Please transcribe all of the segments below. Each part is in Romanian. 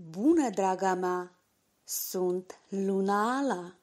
Bună, draga mea! Sunt Luna Ala!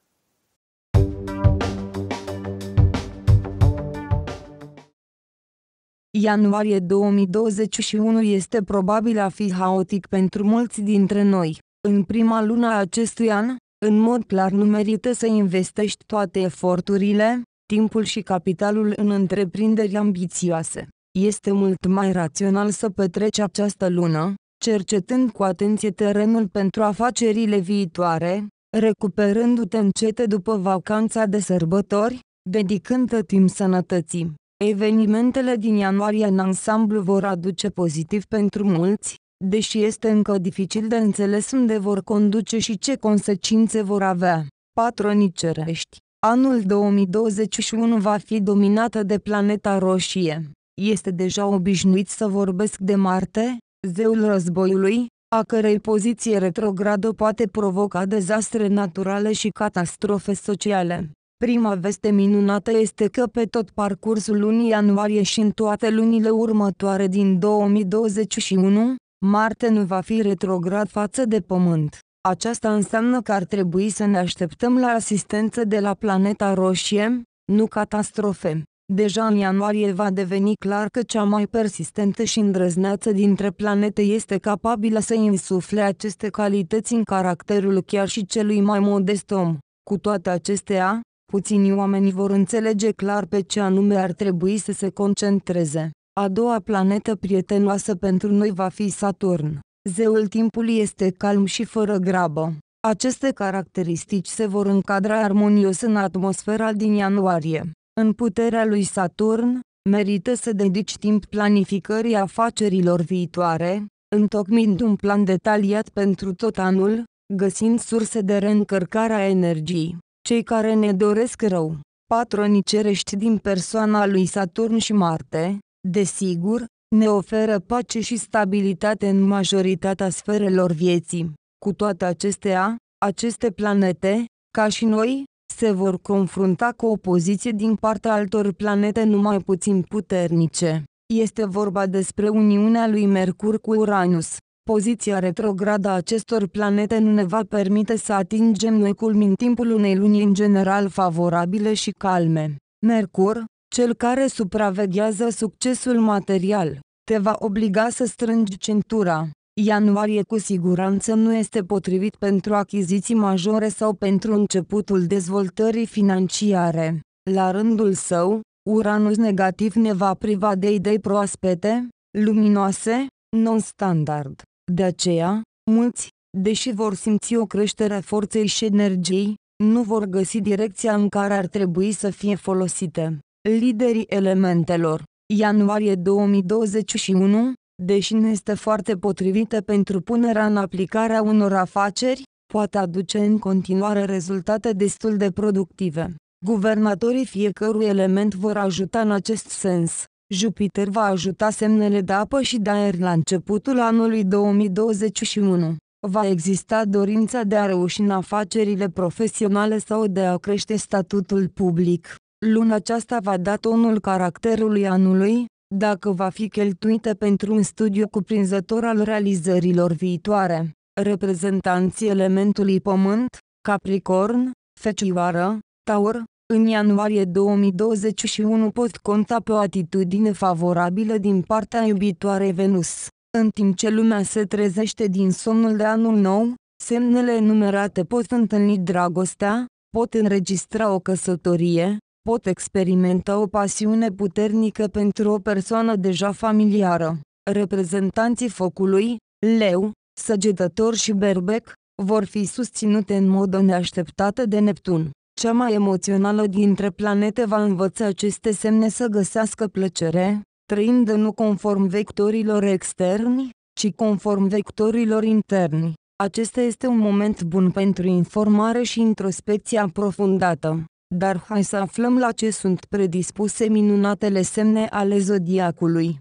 Ianuarie 2021 este probabil a fi haotic pentru mulți dintre noi. În prima lună a acestui an, în mod clar nu merită să investești toate eforturile, timpul și capitalul în întreprinderi ambițioase. Este mult mai rațional să petreci această lună, cercetând cu atenție terenul pentru afacerile viitoare, recuperându-te încete după vacanța de sărbători, dedicând timp sănătății. Evenimentele din ianuarie în ansamblu vor aduce pozitiv pentru mulți, deși este încă dificil de înțeles unde vor conduce și ce consecințe vor avea. Patronii cerești Anul 2021 va fi dominată de planeta roșie. Este deja obișnuit să vorbesc de Marte, zeul războiului, a cărei poziție retrogradă poate provoca dezastre naturale și catastrofe sociale. Prima veste minunată este că pe tot parcursul lunii ianuarie și în toate lunile următoare din 2021, Marte nu va fi retrograd față de Pământ. Aceasta înseamnă că ar trebui să ne așteptăm la asistență de la planeta roșie, nu catastrofe. Deja în ianuarie va deveni clar că cea mai persistentă și îndrăzneață dintre planete este capabilă să insufle aceste calități în caracterul chiar și celui mai modest om. Cu toate acestea, puțini oameni vor înțelege clar pe ce anume ar trebui să se concentreze. A doua planetă prietenoasă pentru noi va fi Saturn. Zeul timpului este calm și fără grabă. Aceste caracteristici se vor încadra armonios în atmosfera din ianuarie. În puterea lui Saturn, merită să dedici timp planificării afacerilor viitoare, întocmind un plan detaliat pentru tot anul, găsind surse de reîncărcare a energiei. Cei care ne doresc rău, patronii cerești din persoana lui Saturn și Marte, desigur, ne oferă pace și stabilitate în majoritatea sferelor vieții. Cu toate acestea, aceste planete, ca și noi, se vor confrunta cu opoziție din partea altor planete numai puțin puternice. Este vorba despre uniunea lui Mercur cu Uranus. Poziția retrogradă a acestor planete nu ne va permite să atingem necul culmin timpul unei luni în general favorabile și calme. Mercur, cel care supraveghează succesul material, te va obliga să strângi centura. Ianuarie cu siguranță nu este potrivit pentru achiziții majore sau pentru începutul dezvoltării financiare. La rândul său, Uranus negativ ne va priva de idei proaspete, luminoase, non-standard. De aceea, mulți, deși vor simți o creștere a forței și energiei, nu vor găsi direcția în care ar trebui să fie folosite. Liderii elementelor Ianuarie 2021 deși nu este foarte potrivită pentru punerea în aplicare a unor afaceri, poate aduce în continuare rezultate destul de productive. Guvernatorii fiecărui element vor ajuta în acest sens. Jupiter va ajuta semnele de apă și de aer la începutul anului 2021. Va exista dorința de a reuși în afacerile profesionale sau de a crește statutul public. Luna aceasta va da tonul caracterului anului, dacă va fi cheltuită pentru un studiu cuprinzător al realizărilor viitoare. Reprezentanții elementului Pământ, Capricorn, Fecioară, Taur, în ianuarie 2021 pot conta pe o atitudine favorabilă din partea iubitoarei Venus. În timp ce lumea se trezește din somnul de anul nou, semnele enumerate pot întâlni dragostea, pot înregistra o căsătorie, pot experimenta o pasiune puternică pentru o persoană deja familiară. Reprezentanții focului, leu, săgetător și berbec, vor fi susținute în mod neașteptat de Neptun. Cea mai emoțională dintre planete va învăța aceste semne să găsească plăcere, trăind nu conform vectorilor externi, ci conform vectorilor interni. Acesta este un moment bun pentru informare și introspecție aprofundată dar hai să aflăm la ce sunt predispuse minunatele semne ale zodiacului.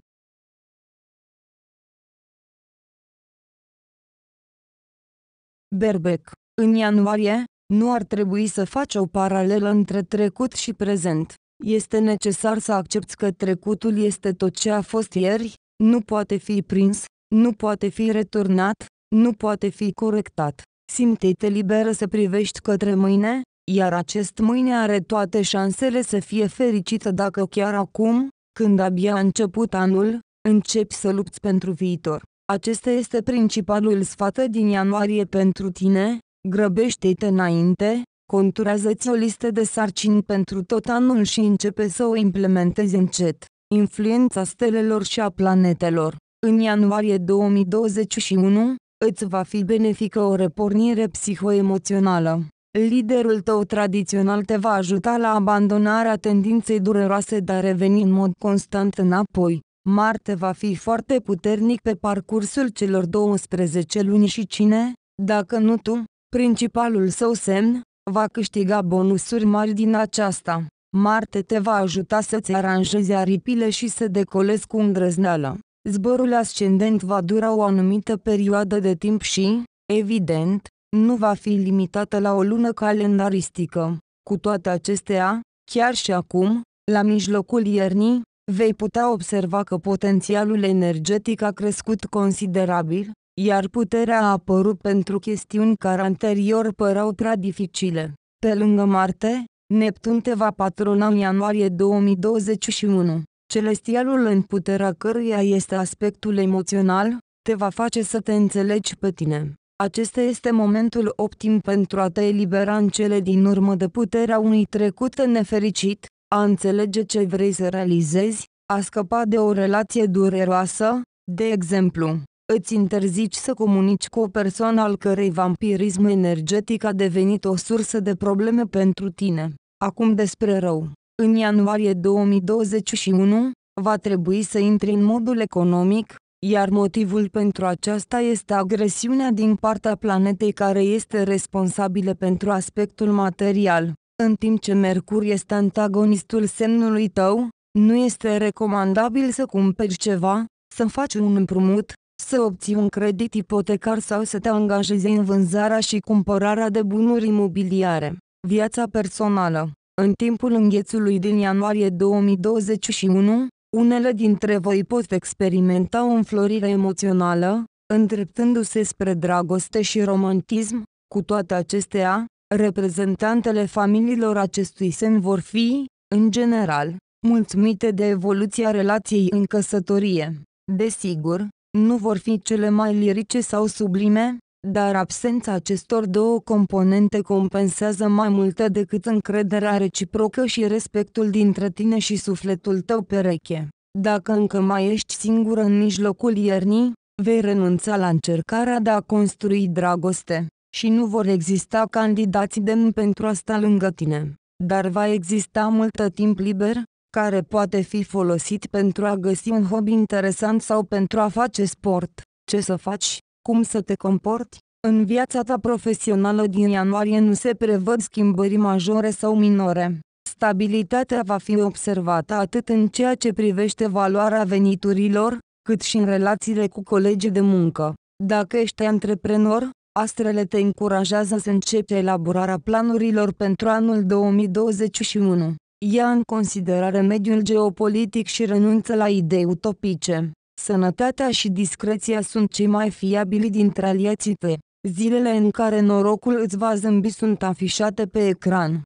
Berbec. În ianuarie, nu ar trebui să faci o paralelă între trecut și prezent. Este necesar să accepti că trecutul este tot ce a fost ieri, nu poate fi prins, nu poate fi returnat, nu poate fi corectat. Simte-te liberă să privești către mâine, iar acest mâine are toate șansele să fie fericită dacă chiar acum, când abia a început anul, începi să lupți pentru viitor. Acesta este principalul sfat din ianuarie pentru tine, grăbește-te înainte, conturează-ți o listă de sarcini pentru tot anul și începe să o implementezi încet. Influența stelelor și a planetelor În ianuarie 2021, îți va fi benefică o repornire psihoemoțională. Liderul tău tradițional te va ajuta la abandonarea tendinței dureroase de a reveni în mod constant înapoi. Marte va fi foarte puternic pe parcursul celor 12 luni și cine, dacă nu tu, principalul său semn, va câștiga bonusuri mari din aceasta. Marte te va ajuta să-ți aranjezi aripile și să decolezi cu îndrăzneală. Zborul ascendent va dura o anumită perioadă de timp și, evident, nu va fi limitată la o lună calendaristică. Cu toate acestea, chiar și acum, la mijlocul iernii, vei putea observa că potențialul energetic a crescut considerabil, iar puterea a apărut pentru chestiuni care anterior păreau prea dificile. Pe lângă Marte, Neptun te va patrona în ianuarie 2021. Celestialul în puterea căruia este aspectul emoțional, te va face să te înțelegi pe tine. Acesta este momentul optim pentru a te elibera în cele din urmă de puterea unui trecut nefericit, a înțelege ce vrei să realizezi, a scăpa de o relație dureroasă, de exemplu. Îți interzici să comunici cu o persoană al cărei vampirism energetic a devenit o sursă de probleme pentru tine. Acum despre rău. În ianuarie 2021, va trebui să intri în modul economic, iar motivul pentru aceasta este agresiunea din partea planetei care este responsabilă pentru aspectul material. În timp ce Mercur este antagonistul semnului tău, nu este recomandabil să cumperi ceva, să faci un împrumut, să obții un credit ipotecar sau să te angajezi în vânzarea și cumpărarea de bunuri imobiliare. Viața personală În timpul înghețului din ianuarie 2021, unele dintre voi pot experimenta o înflorire emoțională, îndreptându-se spre dragoste și romantism, cu toate acestea, reprezentantele familiilor acestui sen vor fi, în general, mulțumite de evoluția relației în căsătorie. Desigur, nu vor fi cele mai lirice sau sublime, dar absența acestor două componente compensează mai multă decât încrederea reciprocă și respectul dintre tine și sufletul tău pereche. Dacă încă mai ești singur în mijlocul iernii, vei renunța la încercarea de a construi dragoste, și nu vor exista candidați demni pentru a sta lângă tine. Dar va exista multă timp liber, care poate fi folosit pentru a găsi un hobby interesant sau pentru a face sport. Ce să faci? cum să te comporti, în viața ta profesională din ianuarie nu se prevăd schimbări majore sau minore. Stabilitatea va fi observată atât în ceea ce privește valoarea veniturilor, cât și în relațiile cu colegii de muncă. Dacă ești antreprenor, astrele te încurajează să începi elaborarea planurilor pentru anul 2021. Ia în considerare mediul geopolitic și renunță la idei utopice. Sănătatea și discreția sunt cei mai fiabili dintre aliații tăi. Zilele în care norocul îți va zâmbi sunt afișate pe ecran.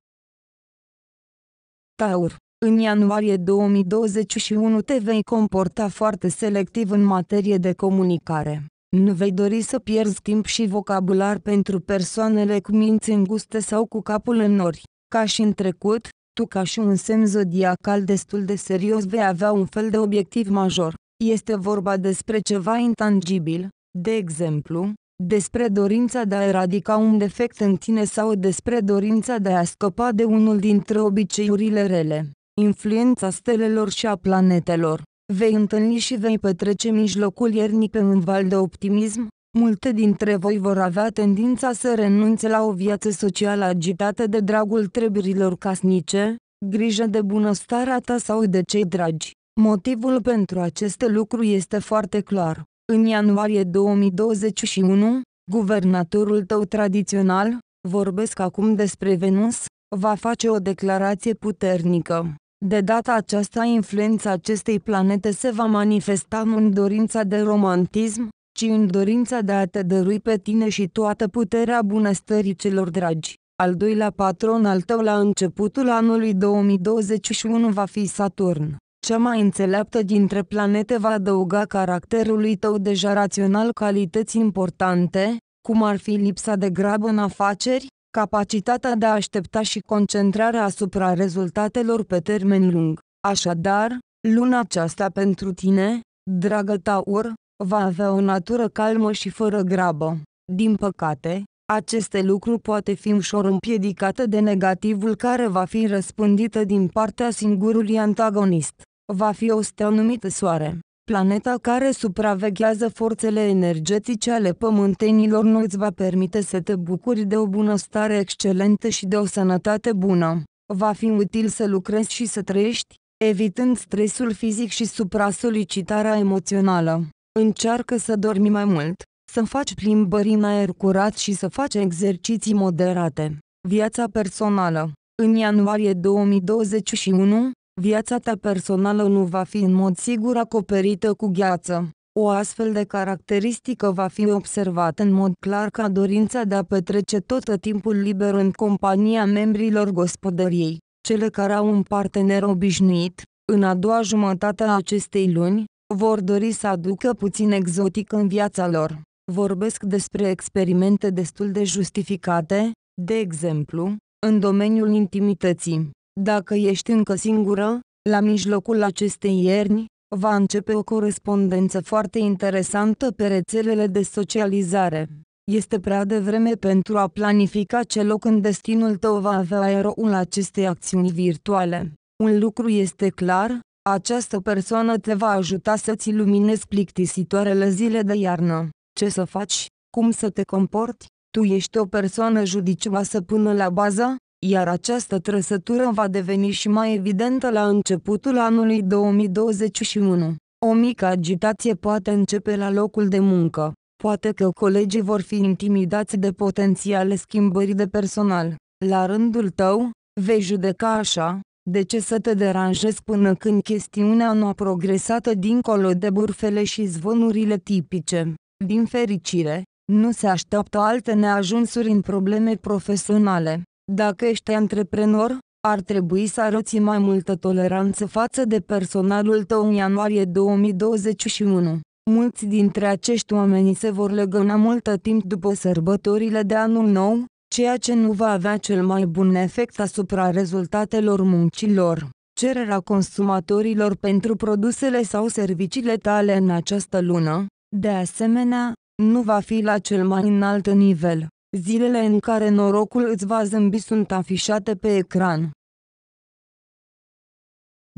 Taur în ianuarie 2021 te vei comporta foarte selectiv în materie de comunicare. Nu vei dori să pierzi timp și vocabular pentru persoanele cu minți înguste sau cu capul în nori. Ca și în trecut, tu ca și un semn zodiacal destul de serios vei avea un fel de obiectiv major. Este vorba despre ceva intangibil, de exemplu, despre dorința de a eradica un defect în tine sau despre dorința de a scăpa de unul dintre obiceiurile rele, influența stelelor și a planetelor. Vei întâlni și vei petrece mijlocul iernii pe un val de optimism, Multe dintre voi vor avea tendința să renunțe la o viață socială agitată de dragul treburilor casnice, grijă de bunăstarea ta sau de cei dragi. Motivul pentru acest lucru este foarte clar. În ianuarie 2021, guvernatorul tău tradițional, vorbesc acum despre Venus, va face o declarație puternică. De data aceasta influența acestei planete se va manifesta nu în dorința de romantism, ci în dorința de a te dărui pe tine și toată puterea bunăstării celor dragi. Al doilea patron al tău la începutul anului 2021 va fi Saturn. Cea mai înțeleaptă dintre planete va adăuga caracterului tău deja rațional calități importante, cum ar fi lipsa de grabă în afaceri, capacitatea de a aștepta și concentrarea asupra rezultatelor pe termen lung. Așadar, luna aceasta pentru tine, dragă Taur, va avea o natură calmă și fără grabă. Din păcate, aceste lucruri poate fi ușor împiedicate de negativul care va fi răspândită din partea singurului antagonist va fi o stea numită Soare. Planeta care supraveghează forțele energetice ale pământenilor nu îți va permite să te bucuri de o bunăstare excelentă și de o sănătate bună. Va fi util să lucrezi și să trăiești, evitând stresul fizic și supra-solicitarea emoțională. Încearcă să dormi mai mult, să faci plimbări în aer curat și să faci exerciții moderate. Viața personală În ianuarie 2021, viața ta personală nu va fi în mod sigur acoperită cu gheață. O astfel de caracteristică va fi observată în mod clar ca dorința de a petrece tot timpul liber în compania membrilor gospodăriei. Cele care au un partener obișnuit, în a doua jumătate a acestei luni, vor dori să aducă puțin exotic în viața lor. Vorbesc despre experimente destul de justificate, de exemplu, în domeniul intimității. Dacă ești încă singură, la mijlocul acestei ierni, va începe o corespondență foarte interesantă pe rețelele de socializare. Este prea devreme pentru a planifica ce loc în destinul tău va avea aeroul acestei acțiuni virtuale. Un lucru este clar, această persoană te va ajuta să-ți iluminezi plictisitoarele zile de iarnă. Ce să faci? Cum să te comporti? Tu ești o persoană judicioasă până la bază, iar această trăsătură va deveni și mai evidentă la începutul anului 2021. O mică agitație poate începe la locul de muncă. Poate că colegii vor fi intimidați de potențiale schimbări de personal. La rândul tău, vei judeca așa, de ce să te deranjezi până când chestiunea nu a progresat dincolo de burfele și zvonurile tipice? Din fericire, nu se așteaptă alte neajunsuri în probleme profesionale. Dacă ești antreprenor, ar trebui să arăți mai multă toleranță față de personalul tău în ianuarie 2021. Mulți dintre acești oameni se vor legăna multă timp după sărbătorile de anul nou, ceea ce nu va avea cel mai bun efect asupra rezultatelor muncilor. Cererea consumatorilor pentru produsele sau serviciile tale în această lună, de asemenea, nu va fi la cel mai înalt nivel. Zilele în care norocul îți va zâmbi sunt afișate pe ecran.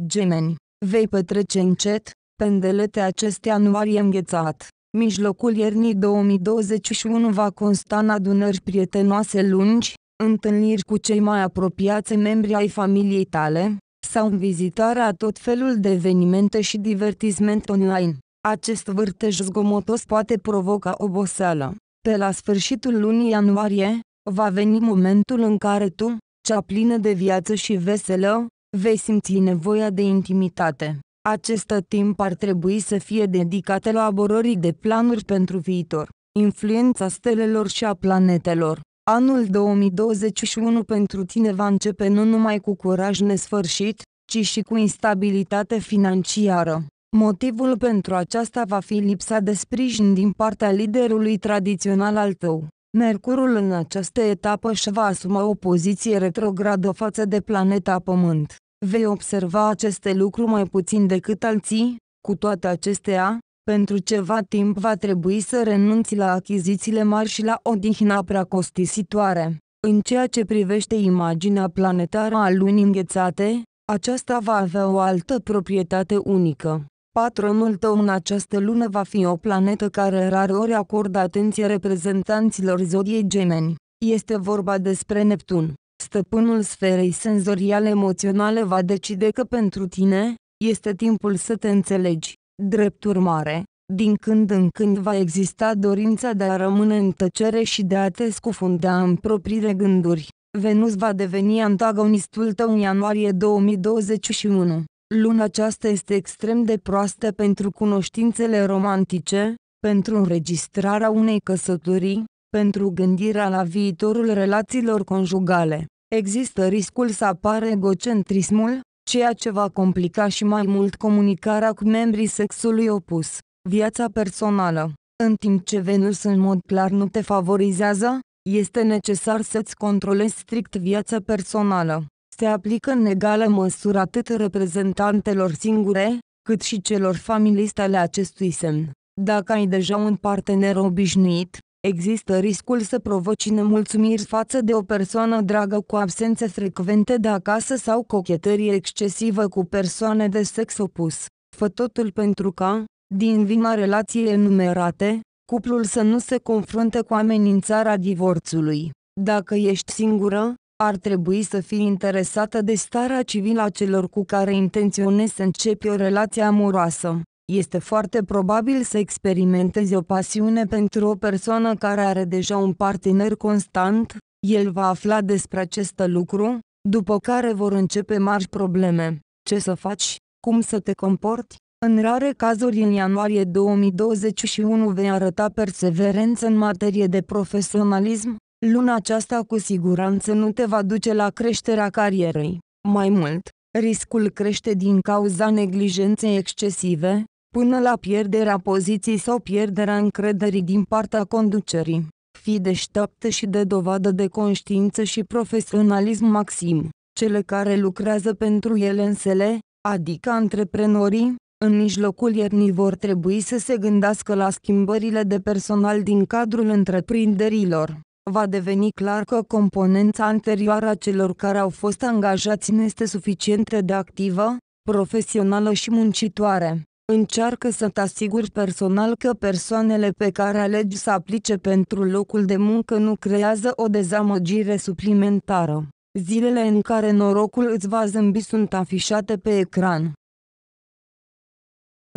Gemeni, vei petrece încet, pendelete aceste ar înghețat. Mijlocul iernii 2021 va consta în adunări prietenoase lungi, întâlniri cu cei mai apropiați membri ai familiei tale, sau vizitarea tot felul de evenimente și divertisment online. Acest vârtej zgomotos poate provoca oboseală, pe la sfârșitul lunii ianuarie, va veni momentul în care tu, cea plină de viață și veselă, vei simți nevoia de intimitate. Acest timp ar trebui să fie dedicat elaborării de planuri pentru viitor, influența stelelor și a planetelor. Anul 2021 pentru tine va începe nu numai cu curaj nesfârșit, ci și cu instabilitate financiară. Motivul pentru aceasta va fi lipsa de sprijin din partea liderului tradițional al tău. Mercurul în această etapă își va asuma o poziție retrogradă față de planeta Pământ. Vei observa aceste lucruri mai puțin decât alții, cu toate acestea, pentru ceva timp va trebui să renunți la achizițiile mari și la odihna prea costisitoare. În ceea ce privește imaginea planetară a lunii înghețate, aceasta va avea o altă proprietate unică. Patronul tău în această lună va fi o planetă care rareori acordă atenție reprezentanților zodiei gemeni. Este vorba despre Neptun. Stăpânul sferei senzoriale emoționale va decide că pentru tine, este timpul să te înțelegi. Drept urmare, din când în când va exista dorința de a rămâne în tăcere și de a te scufunda în propriile gânduri. Venus va deveni antagonistul tău în ianuarie 2021. Luna aceasta este extrem de proastă pentru cunoștințele romantice, pentru înregistrarea unei căsătorii, pentru gândirea la viitorul relațiilor conjugale. Există riscul să apară egocentrismul, ceea ce va complica și mai mult comunicarea cu membrii sexului opus. Viața personală În timp ce Venus în mod clar nu te favorizează, este necesar să-ți controlezi strict viața personală se aplică în egală măsură atât reprezentantelor singure, cât și celor familiste ale acestui semn. Dacă ai deja un partener obișnuit, există riscul să provoci nemulțumiri față de o persoană dragă cu absențe frecvente de acasă sau cochetărie excesivă cu persoane de sex opus. Fă totul pentru ca, din vina relației enumerate, cuplul să nu se confrunte cu amenințarea divorțului. Dacă ești singură, ar trebui să fii interesată de starea civilă a celor cu care intenționezi să începi o relație amoroasă. Este foarte probabil să experimentezi o pasiune pentru o persoană care are deja un partener constant, el va afla despre acest lucru, după care vor începe mari probleme. Ce să faci? Cum să te comporti? În rare cazuri în ianuarie 2021 vei arăta perseverență în materie de profesionalism, Luna aceasta cu siguranță nu te va duce la creșterea carierei. Mai mult, riscul crește din cauza neglijenței excesive, până la pierderea poziției sau pierderea încrederii din partea conducerii. Fii deșteaptă și de dovadă de conștiință și profesionalism maxim. Cele care lucrează pentru ele însele, adică antreprenorii, în mijlocul iernii vor trebui să se gândească la schimbările de personal din cadrul întreprinderilor va deveni clar că componența anterioară a celor care au fost angajați nu este suficient de activă, profesională și muncitoare. Încearcă să te asiguri personal că persoanele pe care alegi să aplice pentru locul de muncă nu creează o dezamăgire suplimentară. Zilele în care norocul îți va zâmbi sunt afișate pe ecran.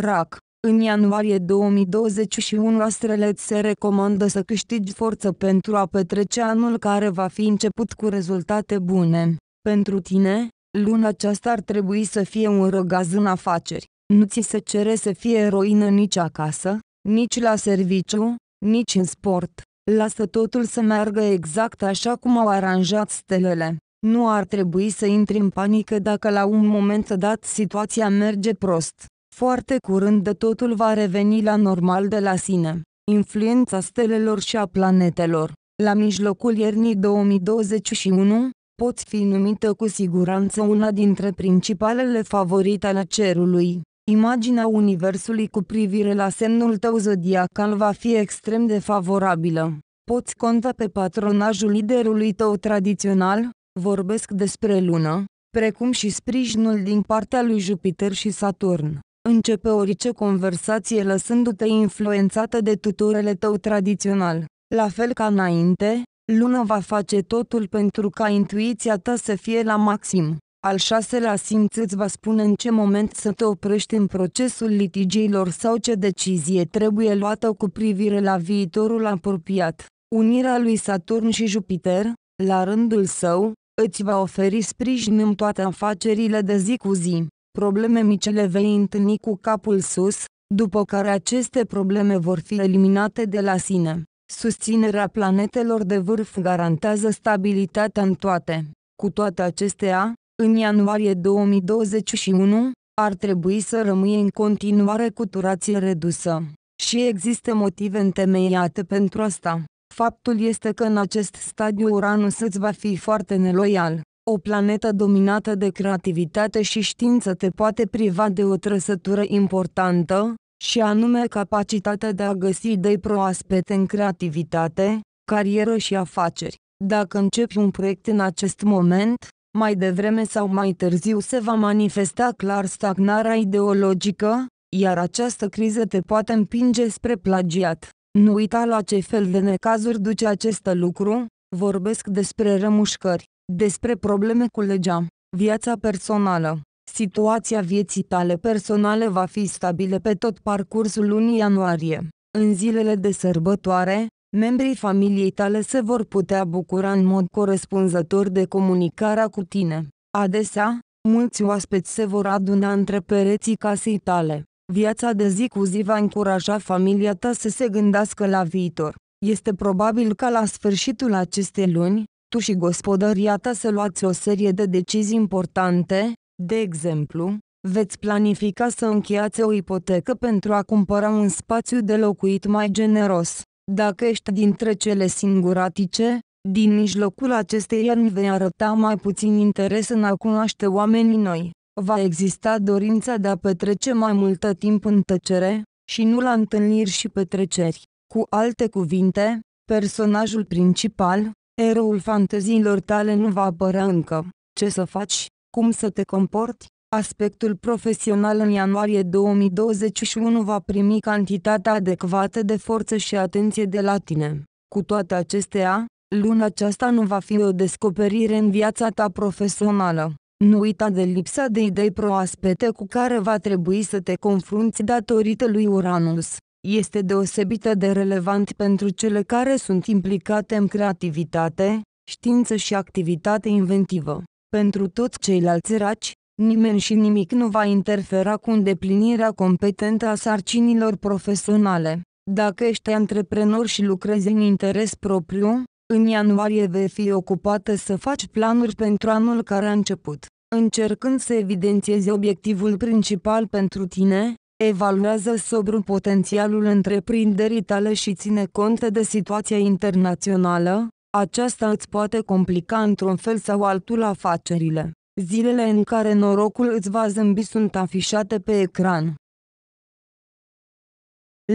RAC în ianuarie 2021 Astreleț se recomandă să câștigi forță pentru a petrece anul care va fi început cu rezultate bune. Pentru tine, luna aceasta ar trebui să fie un răgaz în afaceri. Nu ți se cere să fie eroină nici acasă, nici la serviciu, nici în sport. Lasă totul să meargă exact așa cum au aranjat stelele. Nu ar trebui să intri în panică dacă la un moment dat situația merge prost. Foarte curând totul va reveni la normal de la sine. Influența stelelor și a planetelor. La mijlocul iernii 2021, poți fi numită cu siguranță una dintre principalele favorite ale cerului. Imaginea Universului cu privire la semnul tău zodiacal va fi extrem de favorabilă. Poți conta pe patronajul liderului tău tradițional, vorbesc despre lună, precum și sprijinul din partea lui Jupiter și Saturn. Începe orice conversație lăsându-te influențată de tuturele tău tradițional. La fel ca înainte, luna va face totul pentru ca intuiția ta să fie la maxim. Al șaselea simț îți va spune în ce moment să te oprești în procesul litigiilor sau ce decizie trebuie luată cu privire la viitorul apropiat. Unirea lui Saturn și Jupiter, la rândul său, îți va oferi sprijin în toate afacerile de zi cu zi probleme mici le vei întâlni cu capul sus, după care aceste probleme vor fi eliminate de la sine. Susținerea planetelor de vârf garantează stabilitatea în toate. Cu toate acestea, în ianuarie 2021, ar trebui să rămâi în continuare cu turație redusă. Și există motive întemeiate pentru asta. Faptul este că în acest stadiu Uranus îți va fi foarte neloial. O planetă dominată de creativitate și știință te poate priva de o trăsătură importantă, și anume capacitatea de a găsi idei proaspete în creativitate, carieră și afaceri. Dacă începi un proiect în acest moment, mai devreme sau mai târziu se va manifesta clar stagnarea ideologică, iar această criză te poate împinge spre plagiat. Nu uita la ce fel de necazuri duce acest lucru, vorbesc despre rămușcări despre probleme cu legea, viața personală. Situația vieții tale personale va fi stabile pe tot parcursul lunii ianuarie. În zilele de sărbătoare, membrii familiei tale se vor putea bucura în mod corespunzător de comunicarea cu tine. Adesea, mulți oaspeți se vor aduna între pereții casei tale. Viața de zi cu zi va încuraja familia ta să se gândească la viitor. Este probabil ca la sfârșitul acestei luni, tu și gospodăria ta să luați o serie de decizii importante, de exemplu, veți planifica să încheiați o ipotecă pentru a cumpăra un spațiu de locuit mai generos. Dacă ești dintre cele singuratice, din mijlocul acestei ani vei arăta mai puțin interes în a cunoaște oamenii noi. Va exista dorința de a petrece mai multă timp în tăcere, și nu la întâlniri și petreceri. Cu alte cuvinte, personajul principal, Eroul fanteziilor tale nu va apărea încă. Ce să faci? Cum să te comporti? Aspectul profesional în ianuarie 2021 va primi cantitatea adecvată de forță și atenție de la tine. Cu toate acestea, luna aceasta nu va fi o descoperire în viața ta profesională. Nu uita de lipsa de idei proaspete cu care va trebui să te confrunți datorită lui Uranus este deosebită de relevant pentru cele care sunt implicate în creativitate, știință și activitate inventivă. Pentru toți ceilalți raci, nimeni și nimic nu va interfera cu îndeplinirea competentă a sarcinilor profesionale. Dacă ești antreprenor și lucrezi în interes propriu, în ianuarie vei fi ocupată să faci planuri pentru anul care a început, încercând să evidențiezi obiectivul principal pentru tine, Evaluează sobru potențialul întreprinderii tale și ține cont de situația internațională, aceasta îți poate complica într-un fel sau altul afacerile. Zilele în care norocul îți va zâmbi sunt afișate pe ecran.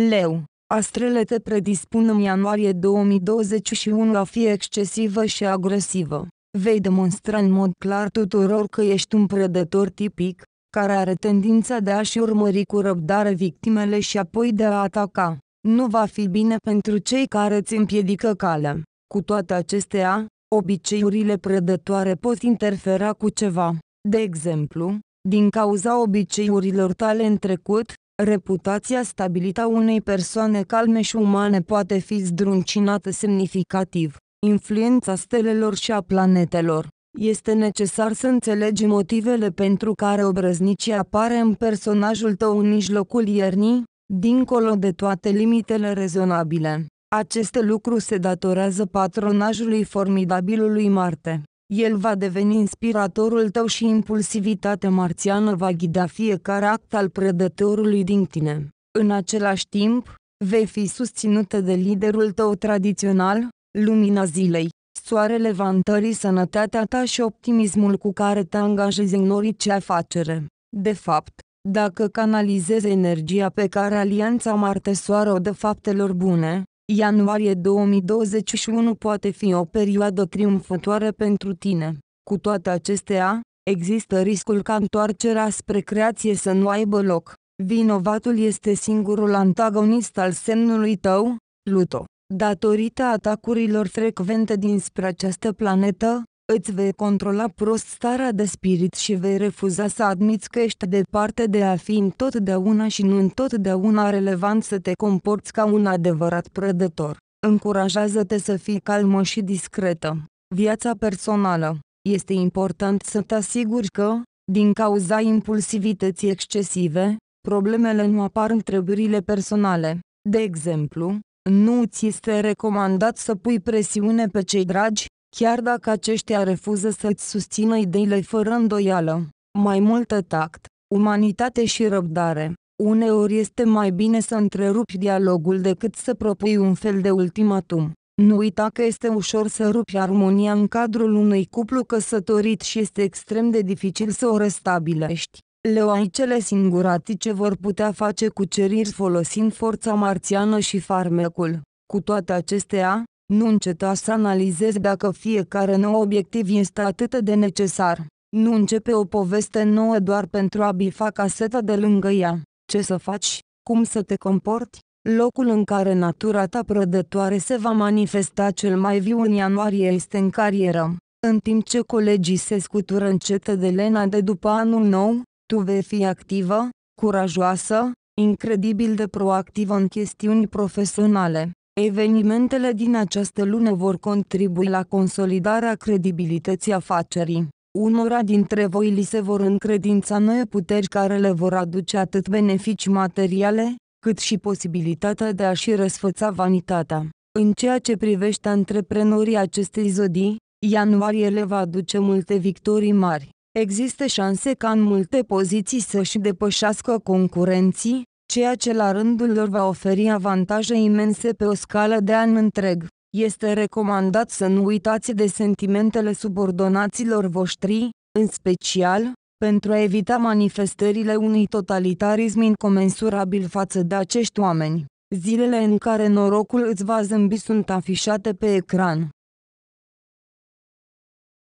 Leu Astrele te predispun în ianuarie 2021 a fi excesivă și agresivă. Vei demonstra în mod clar tuturor că ești un predător tipic, care are tendința de a-și urmări cu răbdare victimele și apoi de a ataca. Nu va fi bine pentru cei care îți împiedică calea. Cu toate acestea, obiceiurile prădătoare pot interfera cu ceva. De exemplu, din cauza obiceiurilor tale în trecut, reputația stabilită a unei persoane calme și umane poate fi zdruncinată semnificativ. Influența stelelor și a planetelor este necesar să înțelegi motivele pentru care obrăznicia apare în personajul tău în mijlocul iernii, dincolo de toate limitele rezonabile. Acest lucru se datorează patronajului formidabilului Marte. El va deveni inspiratorul tău și impulsivitatea marțiană va ghida fiecare act al predătorului din tine. În același timp, vei fi susținută de liderul tău tradițional, lumina zilei. Soarele va întări sănătatea ta și optimismul cu care te angajezi în orice afacere. De fapt, dacă canalizezi energia pe care alianța Marte-Soare o dă faptelor bune, ianuarie 2021 poate fi o perioadă triumfătoare pentru tine. Cu toate acestea, există riscul ca întoarcerea spre creație să nu aibă loc. Vinovatul este singurul antagonist al semnului tău, Pluto. Datorită atacurilor frecvente dinspre această planetă, îți vei controla prost starea de spirit și vei refuza să admiți că ești departe de a fi întotdeauna și nu întotdeauna relevant să te comporți ca un adevărat prădător. Încurajează-te să fii calmă și discretă. Viața personală. Este important să te asiguri că, din cauza impulsivității excesive, problemele nu apar în treburile personale. De exemplu, nu ți este recomandat să pui presiune pe cei dragi, chiar dacă aceștia refuză să-ți susțină ideile fără îndoială. Mai multă tact, umanitate și răbdare. Uneori este mai bine să întrerupi dialogul decât să propui un fel de ultimatum. Nu uita că este ușor să rupi armonia în cadrul unui cuplu căsătorit și este extrem de dificil să o restabilești. Leoaicele singuratice vor putea face cuceriri folosind forța marțiană și farmecul. Cu toate acestea, nu înceta să analizez dacă fiecare nou obiectiv este atât de necesar. Nu începe o poveste nouă doar pentru a bifa caseta de lângă ea. Ce să faci? Cum să te comporti? Locul în care natura ta prădătoare se va manifesta cel mai viu în ianuarie este în carieră. În timp ce colegii se scutură încetă de lena de după anul nou, tu vei fi activă, curajoasă, incredibil de proactivă în chestiuni profesionale. Evenimentele din această lună vor contribui la consolidarea credibilității afacerii. Unora dintre voi li se vor încredința noi puteri care le vor aduce atât beneficii materiale, cât și posibilitatea de a-și răsfăța vanitatea. În ceea ce privește antreprenorii acestei zodii, ianuarie le va aduce multe victorii mari. Există șanse ca în multe poziții să-și depășească concurenții, ceea ce la rândul lor va oferi avantaje imense pe o scală de an întreg. Este recomandat să nu uitați de sentimentele subordonaților voștri, în special, pentru a evita manifestările unui totalitarism incomensurabil față de acești oameni. Zilele în care norocul îți va zâmbi sunt afișate pe ecran.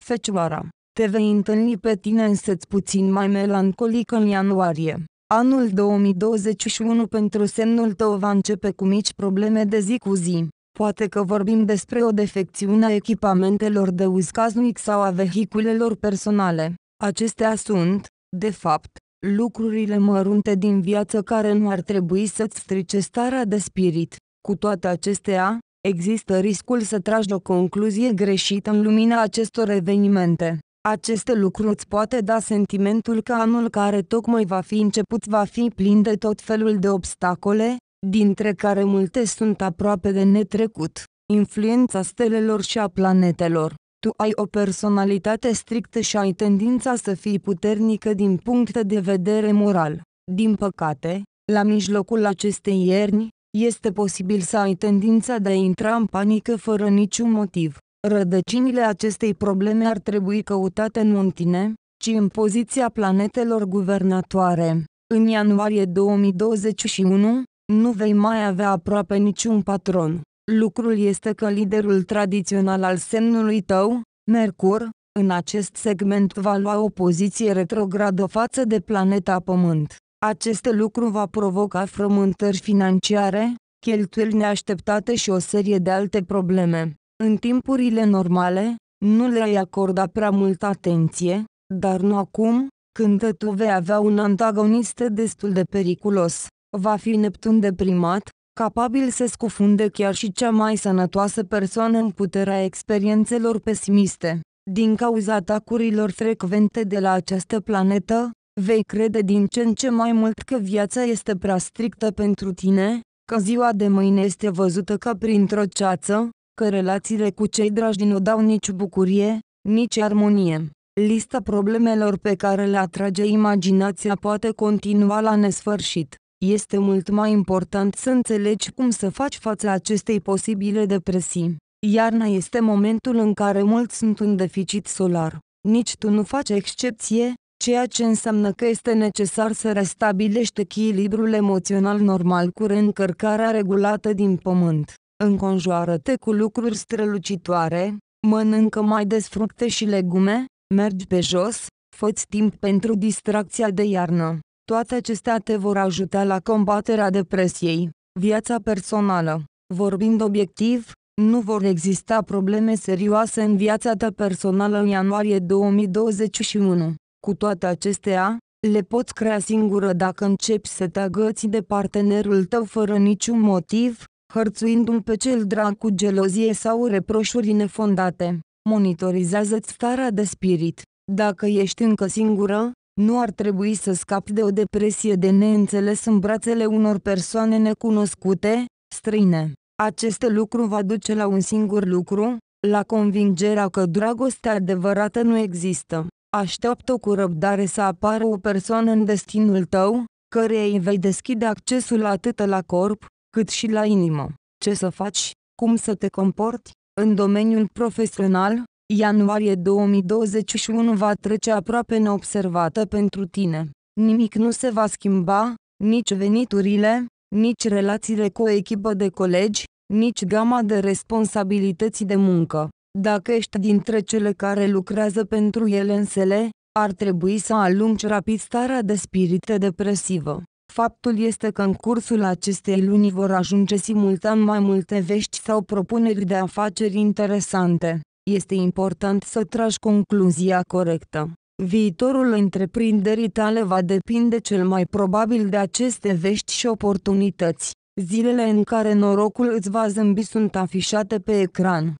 Fecioara te vei întâlni pe tine însăți puțin mai melancolic în ianuarie. Anul 2021 pentru semnul tău va începe cu mici probleme de zi cu zi. Poate că vorbim despre o defecțiune a echipamentelor de uz casnic sau a vehiculelor personale. Acestea sunt, de fapt, lucrurile mărunte din viață care nu ar trebui să-ți strice starea de spirit. Cu toate acestea, există riscul să tragi o concluzie greșită în lumina acestor evenimente. Aceste lucruri îți poate da sentimentul că anul care tocmai va fi început va fi plin de tot felul de obstacole, dintre care multe sunt aproape de netrecut. Influența stelelor și a planetelor. Tu ai o personalitate strictă și ai tendința să fii puternică din punct de vedere moral. Din păcate, la mijlocul acestei ierni, este posibil să ai tendința de a intra în panică fără niciun motiv. Rădăcinile acestei probleme ar trebui căutate nu în tine, ci în poziția planetelor guvernatoare. În ianuarie 2021, nu vei mai avea aproape niciun patron. Lucrul este că liderul tradițional al semnului tău, Mercur, în acest segment va lua o poziție retrogradă față de planeta Pământ. Acest lucru va provoca frământări financiare, cheltuieli neașteptate și o serie de alte probleme. În timpurile normale, nu le-ai acorda prea multă atenție, dar nu acum, când tu vei avea un antagonist destul de periculos. Va fi Neptun deprimat, capabil să scufunde chiar și cea mai sănătoasă persoană în puterea experiențelor pesimiste. Din cauza atacurilor frecvente de la această planetă, vei crede din ce în ce mai mult că viața este prea strictă pentru tine, că ziua de mâine este văzută ca printr-o ceață, că relațiile cu cei dragi nu dau nici bucurie, nici armonie. Lista problemelor pe care le atrage imaginația poate continua la nesfârșit. Este mult mai important să înțelegi cum să faci față acestei posibile depresii. Iarna este momentul în care mulți sunt în deficit solar. Nici tu nu faci excepție, ceea ce înseamnă că este necesar să restabilești echilibrul emoțional normal cu reîncărcarea regulată din pământ înconjoară-te cu lucruri strălucitoare, mănâncă mai des fructe și legume, mergi pe jos, fă-ți timp pentru distracția de iarnă. Toate acestea te vor ajuta la combaterea depresiei. Viața personală. Vorbind obiectiv, nu vor exista probleme serioase în viața ta personală în ianuarie 2021. Cu toate acestea, le poți crea singură dacă începi să te agăți de partenerul tău fără niciun motiv, hărțuindu-l pe cel drag cu gelozie sau reproșuri nefondate. Monitorizează-ți starea de spirit. Dacă ești încă singură, nu ar trebui să scapi de o depresie de neînțeles în brațele unor persoane necunoscute, străine. Acest lucru va duce la un singur lucru, la convingerea că dragostea adevărată nu există. Așteaptă cu răbdare să apară o persoană în destinul tău, căreia îi vei deschide accesul atât la corp, cât și la inimă. Ce să faci, cum să te comporti, în domeniul profesional, ianuarie 2021 va trece aproape neobservată pentru tine. Nimic nu se va schimba, nici veniturile, nici relațiile cu o echipă de colegi, nici gama de responsabilități de muncă. Dacă ești dintre cele care lucrează pentru ele însele, ar trebui să alungi rapid starea de spirit depresivă. Faptul este că în cursul acestei luni vor ajunge simultan mai multe vești sau propuneri de afaceri interesante. Este important să tragi concluzia corectă. Viitorul întreprinderii tale va depinde cel mai probabil de aceste vești și oportunități. Zilele în care norocul îți va zâmbi sunt afișate pe ecran.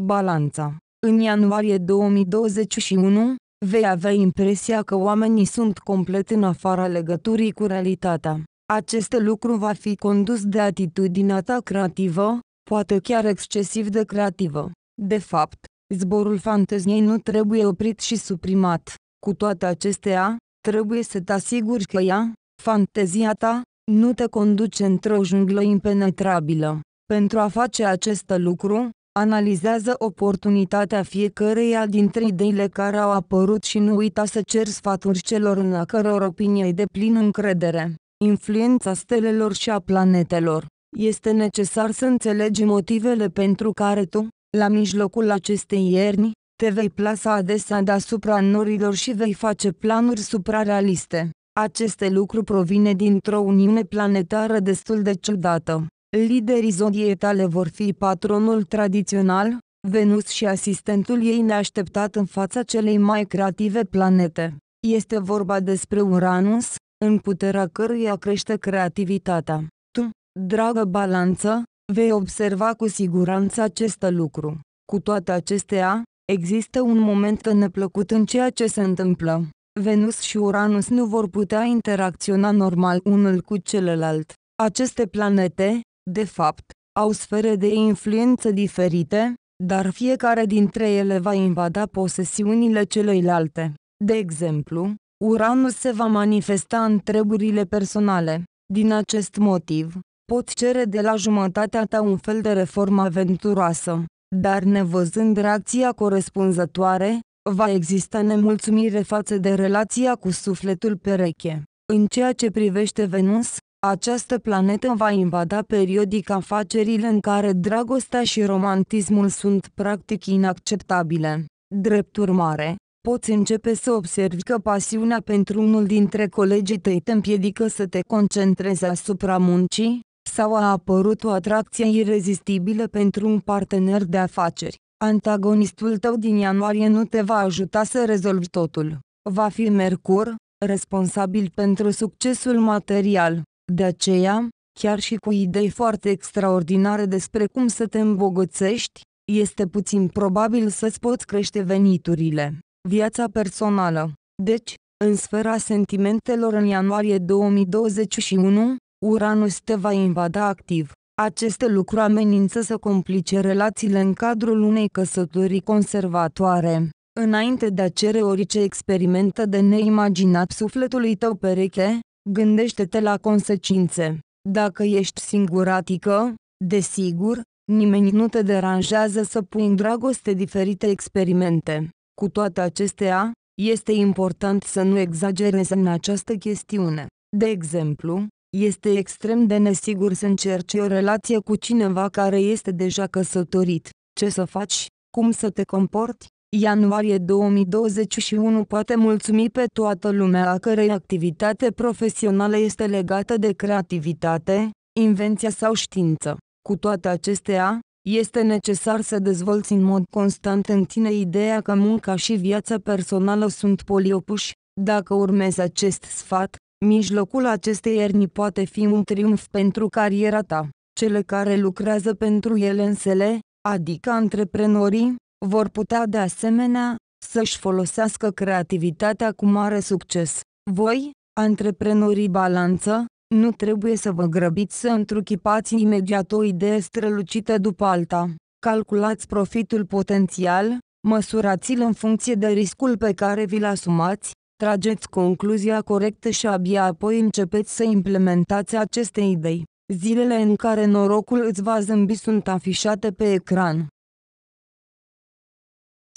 Balanța În ianuarie 2021, vei avea impresia că oamenii sunt complet în afara legăturii cu realitatea. Acest lucru va fi condus de atitudinea ta creativă, poate chiar excesiv de creativă. De fapt, zborul fanteziei nu trebuie oprit și suprimat. Cu toate acestea, trebuie să te asiguri că ea, fantezia ta, nu te conduce într-o junglă impenetrabilă. Pentru a face acest lucru, Analizează oportunitatea fiecăreia dintre ideile care au apărut și nu uita să cer sfaturi celor în a căror opinie de plin încredere. Influența stelelor și a planetelor Este necesar să înțelegi motivele pentru care tu, la mijlocul acestei ierni, te vei plasa adesea deasupra norilor și vei face planuri suprarealiste. Aceste lucruri provine dintr-o uniune planetară destul de ciudată. Liderii zodietale vor fi patronul tradițional, Venus și asistentul ei neașteptat în fața celei mai creative planete. Este vorba despre Uranus, în puterea căruia crește creativitatea. Tu, dragă balanță, vei observa cu siguranță acest lucru. Cu toate acestea, există un moment neplăcut în ceea ce se întâmplă. Venus și Uranus nu vor putea interacționa normal unul cu celălalt. Aceste planete, de fapt, au sfere de influență diferite, dar fiecare dintre ele va invada posesiunile celelalte. De exemplu, Uranus se va manifesta în treburile personale. Din acest motiv, pot cere de la jumătatea ta un fel de reformă aventuroasă, dar nevăzând reacția corespunzătoare, va exista nemulțumire față de relația cu sufletul pereche. În ceea ce privește Venus, această planetă va invada periodic afacerile în care dragostea și romantismul sunt practic inacceptabile. Drept urmare, poți începe să observi că pasiunea pentru unul dintre colegii tăi te împiedică să te concentrezi asupra muncii, sau a apărut o atracție irezistibilă pentru un partener de afaceri. Antagonistul tău din ianuarie nu te va ajuta să rezolvi totul. Va fi Mercur, responsabil pentru succesul material. De aceea, chiar și cu idei foarte extraordinare despre cum să te îmbogățești, este puțin probabil să-ți poți crește veniturile. Viața personală. Deci, în sfera sentimentelor în ianuarie 2021, Uranus te va invada activ. Aceste lucruri amenință să complice relațiile în cadrul unei căsătorii conservatoare. Înainte de a cere orice experimentă de neimaginat sufletului tău pereche, Gândește-te la consecințe. Dacă ești singuratică, desigur, nimeni nu te deranjează să pui în dragoste diferite experimente. Cu toate acestea, este important să nu exagerezi în această chestiune. De exemplu, este extrem de nesigur să încerci o relație cu cineva care este deja căsătorit. Ce să faci? Cum să te comporti? ianuarie 2021 poate mulțumi pe toată lumea a cărei activitate profesională este legată de creativitate, invenția sau știință. Cu toate acestea, este necesar să dezvolți în mod constant în tine ideea că munca și viața personală sunt poliopuși. Dacă urmezi acest sfat, mijlocul acestei erni poate fi un triumf pentru cariera ta. Cele care lucrează pentru ele însele, adică antreprenorii, vor putea de asemenea să-și folosească creativitatea cu mare succes. Voi, antreprenorii balanță, nu trebuie să vă grăbiți să întruchipați imediat o idee strălucită după alta. Calculați profitul potențial, măsurați-l în funcție de riscul pe care vi-l asumați, trageți concluzia corectă și abia apoi începeți să implementați aceste idei. Zilele în care norocul îți va zâmbi sunt afișate pe ecran.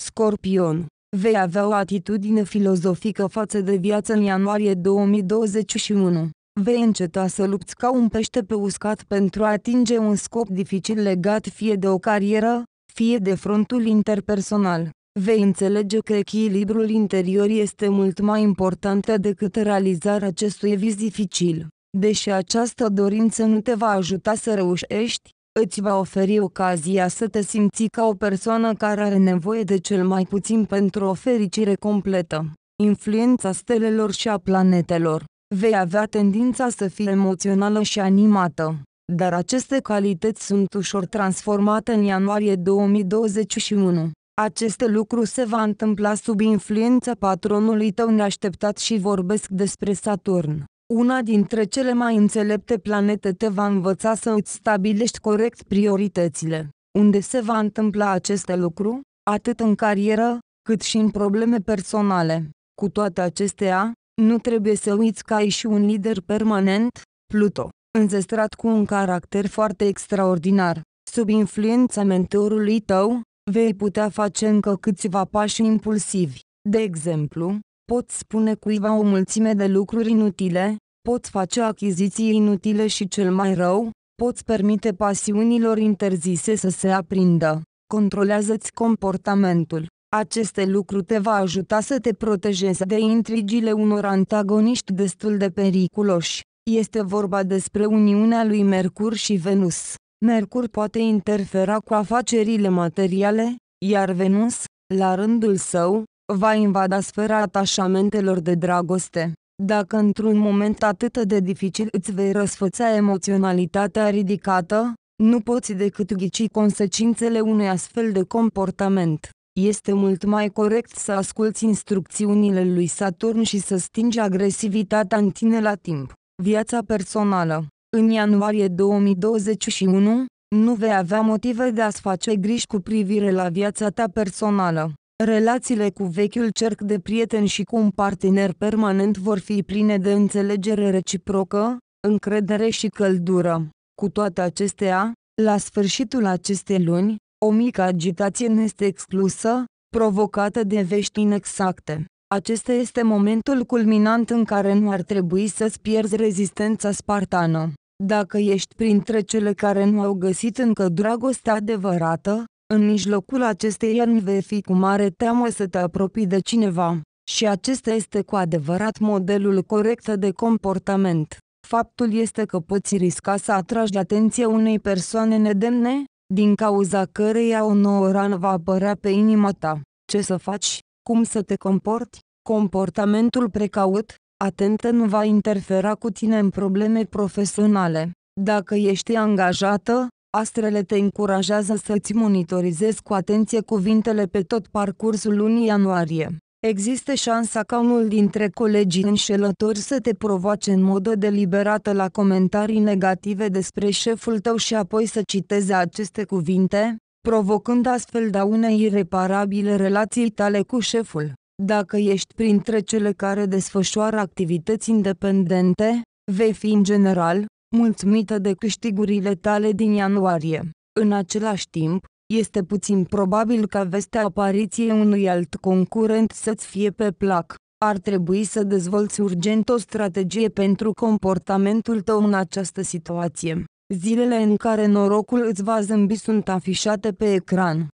Scorpion, vei avea o atitudine filozofică față de viață în ianuarie 2021. Vei înceta să lupți ca un pește pe uscat pentru a atinge un scop dificil legat fie de o carieră, fie de frontul interpersonal. Vei înțelege că echilibrul interior este mult mai important decât realizarea acestui vis dificil. Deși această dorință nu te va ajuta să reușești, îți va oferi ocazia să te simți ca o persoană care are nevoie de cel mai puțin pentru o fericire completă. Influența stelelor și a planetelor. Vei avea tendința să fii emoțională și animată, dar aceste calități sunt ușor transformate în ianuarie 2021. Aceste lucru se va întâmpla sub influența patronului tău neașteptat și vorbesc despre Saturn. Una dintre cele mai înțelepte planete te va învăța să îți stabilești corect prioritățile. Unde se va întâmpla acest lucru? Atât în carieră, cât și în probleme personale. Cu toate acestea, nu trebuie să uiți că ai și un lider permanent, Pluto, înzestrat cu un caracter foarte extraordinar. Sub influența mentorului tău, vei putea face încă câțiva pași impulsivi. De exemplu, pot spune cuiva o mulțime de lucruri inutile, pot face achiziții inutile și cel mai rău, poți permite pasiunilor interzise să se aprindă. Controlează-ți comportamentul. Aceste lucruri te va ajuta să te protejezi de intrigile unor antagoniști destul de periculoși. Este vorba despre uniunea lui Mercur și Venus. Mercur poate interfera cu afacerile materiale, iar Venus, la rândul său, va invada sfera atașamentelor de dragoste. Dacă într-un moment atât de dificil îți vei răsfăța emoționalitatea ridicată, nu poți decât ghici consecințele unui astfel de comportament. Este mult mai corect să asculți instrucțiunile lui Saturn și să stingi agresivitatea în tine la timp. Viața personală În ianuarie 2021, nu vei avea motive de a-ți face griji cu privire la viața ta personală. Relațiile cu vechiul cerc de prieteni și cu un partener permanent vor fi pline de înțelegere reciprocă, încredere și căldură. Cu toate acestea, la sfârșitul acestei luni, o mică agitație ne este exclusă, provocată de vești inexacte. Acesta este momentul culminant în care nu ar trebui să-ți pierzi rezistența spartană. Dacă ești printre cele care nu au găsit încă dragostea adevărată, în mijlocul acestei ani vei fi cu mare teamă să te apropii de cineva. Și acesta este cu adevărat modelul corect de comportament. Faptul este că poți risca să atragi atenția unei persoane nedemne, din cauza căreia o nouă rană va apărea pe inima ta. Ce să faci? Cum să te comporti? Comportamentul precaut, atentă nu va interfera cu tine în probleme profesionale. Dacă ești angajată, Astrele te încurajează să-ți monitorizezi cu atenție cuvintele pe tot parcursul lunii ianuarie. Există șansa ca unul dintre colegii înșelători să te provoace în mod deliberată la comentarii negative despre șeful tău și apoi să citeze aceste cuvinte, provocând astfel daune ireparabile relației tale cu șeful. Dacă ești printre cele care desfășoară activități independente, vei fi în general mulțumită de câștigurile tale din ianuarie. În același timp, este puțin probabil ca vestea apariției unui alt concurent să-ți fie pe plac. Ar trebui să dezvolți urgent o strategie pentru comportamentul tău în această situație. Zilele în care norocul îți va zâmbi sunt afișate pe ecran.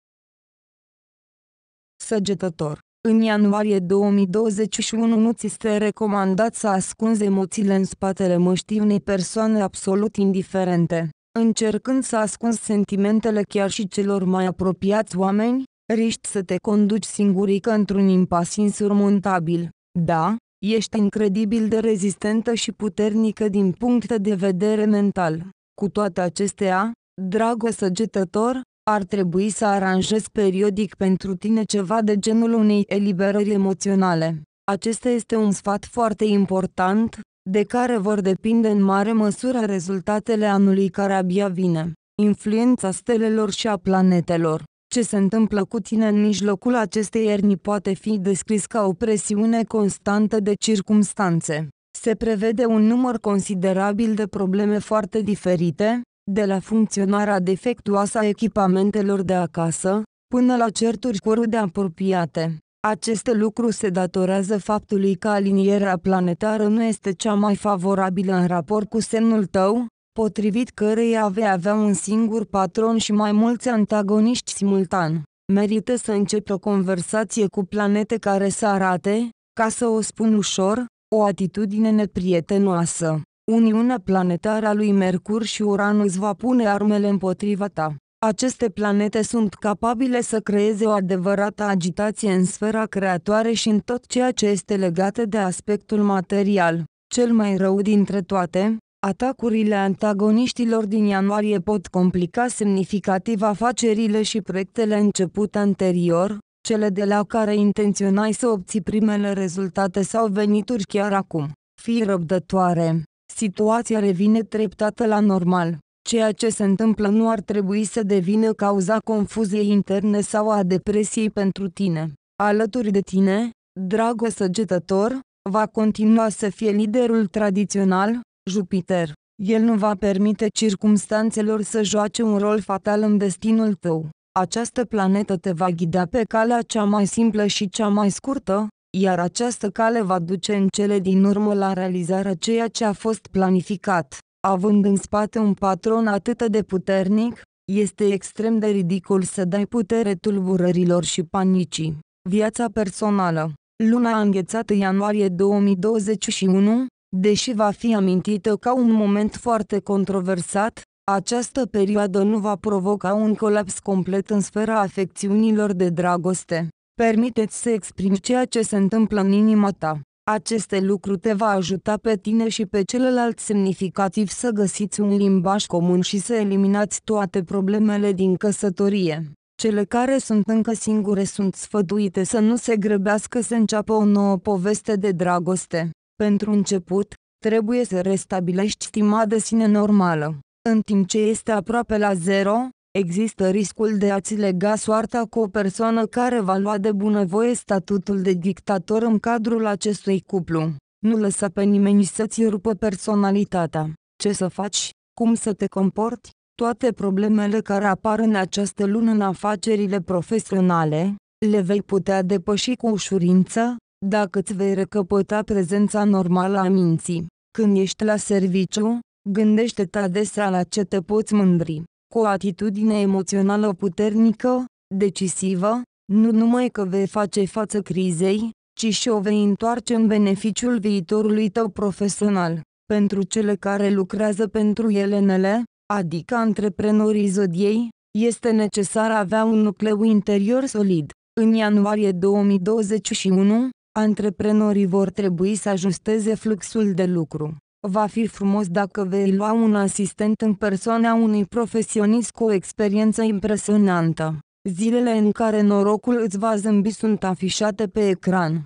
Săgetător în ianuarie 2021 nu ți este recomandat să ascunzi emoțiile în spatele măștii unei persoane absolut indiferente. Încercând să ascunzi sentimentele chiar și celor mai apropiați oameni, riști să te conduci singurică într-un impas insurmontabil. Da, ești incredibil de rezistentă și puternică din punct de vedere mental. Cu toate acestea, dragă săgetător, ar trebui să aranjez periodic pentru tine ceva de genul unei eliberări emoționale. Acesta este un sfat foarte important, de care vor depinde în mare măsură rezultatele anului care abia vine, influența stelelor și a planetelor. Ce se întâmplă cu tine în mijlocul acestei ierni poate fi descris ca o presiune constantă de circumstanțe. Se prevede un număr considerabil de probleme foarte diferite, de la funcționarea defectuoasă a echipamentelor de acasă, până la certuri cu rude apropiate. Aceste lucruri se datorează faptului că alinierea planetară nu este cea mai favorabilă în raport cu semnul tău, potrivit căreia vei avea un singur patron și mai mulți antagoniști simultan. Merită să începi o conversație cu planete care să arate, ca să o spun ușor, o atitudine neprietenoasă. Uniunea planetară a lui Mercur și Uranus va pune armele împotriva ta. Aceste planete sunt capabile să creeze o adevărată agitație în sfera creatoare și în tot ceea ce este legat de aspectul material. Cel mai rău dintre toate, atacurile antagoniștilor din ianuarie pot complica semnificativ afacerile și proiectele începute anterior, cele de la care intenționai să obții primele rezultate sau venituri chiar acum. Fii răbdătoare! situația revine treptată la normal. Ceea ce se întâmplă nu ar trebui să devină cauza confuziei interne sau a depresiei pentru tine. Alături de tine, dragă săgetător, va continua să fie liderul tradițional, Jupiter. El nu va permite circumstanțelor să joace un rol fatal în destinul tău. Această planetă te va ghida pe calea cea mai simplă și cea mai scurtă, iar această cale va duce în cele din urmă la realizarea ceea ce a fost planificat. Având în spate un patron atât de puternic, este extrem de ridicol să dai putere tulburărilor și panicii. Viața personală Luna înghețată ianuarie 2021, deși va fi amintită ca un moment foarte controversat, această perioadă nu va provoca un colaps complet în sfera afecțiunilor de dragoste. Permiteți să exprimi ceea ce se întâmplă în inima ta. Aceste lucruri te va ajuta pe tine și pe celălalt semnificativ să găsiți un limbaj comun și să eliminați toate problemele din căsătorie. Cele care sunt încă singure sunt sfătuite să nu se grăbească să înceapă o nouă poveste de dragoste. Pentru început, trebuie să restabilești stima de sine normală. În timp ce este aproape la zero, există riscul de a-ți lega soarta cu o persoană care va lua de bunăvoie statutul de dictator în cadrul acestui cuplu. Nu lăsa pe nimeni să-ți rupă personalitatea. Ce să faci? Cum să te comporti? Toate problemele care apar în această lună în afacerile profesionale, le vei putea depăși cu ușurință, dacă îți vei recăpăta prezența normală a minții. Când ești la serviciu, gândește-te adesea la ce te poți mândri cu o atitudine emoțională puternică, decisivă, nu numai că vei face față crizei, ci și o vei întoarce în beneficiul viitorului tău profesional. Pentru cele care lucrează pentru elenele, adică antreprenorii zodiei, este necesar avea un nucleu interior solid. În ianuarie 2021, antreprenorii vor trebui să ajusteze fluxul de lucru. Va fi frumos dacă vei lua un asistent în persoana unui profesionist cu o experiență impresionantă. Zilele în care norocul îți va zâmbi sunt afișate pe ecran.